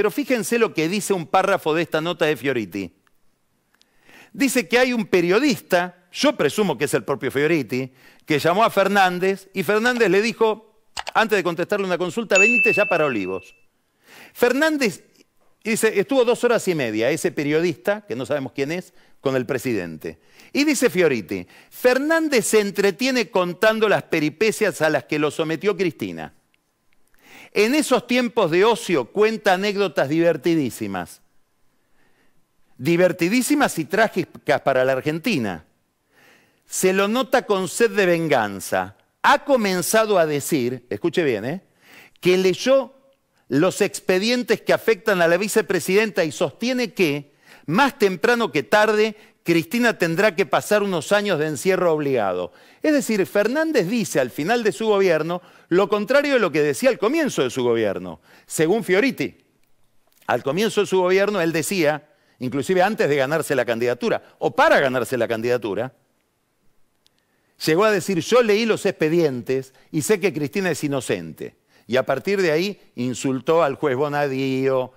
Pero fíjense lo que dice un párrafo de esta nota de Fioriti. Dice que hay un periodista, yo presumo que es el propio Fioriti, que llamó a Fernández y Fernández le dijo, antes de contestarle una consulta, venite ya para Olivos. Fernández dice, estuvo dos horas y media ese periodista, que no sabemos quién es, con el presidente. Y dice Fioriti, Fernández se entretiene contando las peripecias a las que lo sometió Cristina. En esos tiempos de ocio cuenta anécdotas divertidísimas. Divertidísimas y trágicas para la Argentina. Se lo nota con sed de venganza. Ha comenzado a decir, escuche bien, ¿eh? que leyó los expedientes que afectan a la vicepresidenta y sostiene que, más temprano que tarde, Cristina tendrá que pasar unos años de encierro obligado. Es decir, Fernández dice al final de su gobierno lo contrario de lo que decía al comienzo de su gobierno, según Fioriti. Al comienzo de su gobierno él decía, inclusive antes de ganarse la candidatura, o para ganarse la candidatura, llegó a decir, yo leí los expedientes y sé que Cristina es inocente. Y a partir de ahí insultó al juez Bonadío,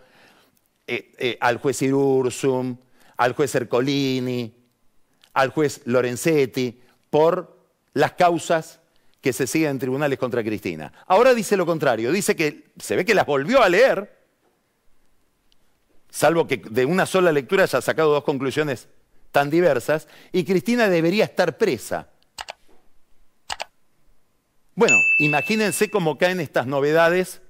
eh, eh, al juez Irursum, al juez Ercolini, al juez Lorenzetti, por las causas que se siguen en tribunales contra Cristina. Ahora dice lo contrario, dice que se ve que las volvió a leer, salvo que de una sola lectura haya sacado dos conclusiones tan diversas, y Cristina debería estar presa. Bueno, imagínense cómo caen estas novedades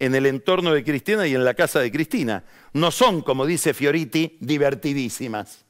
en el entorno de Cristina y en la casa de Cristina. No son, como dice Fioriti, divertidísimas.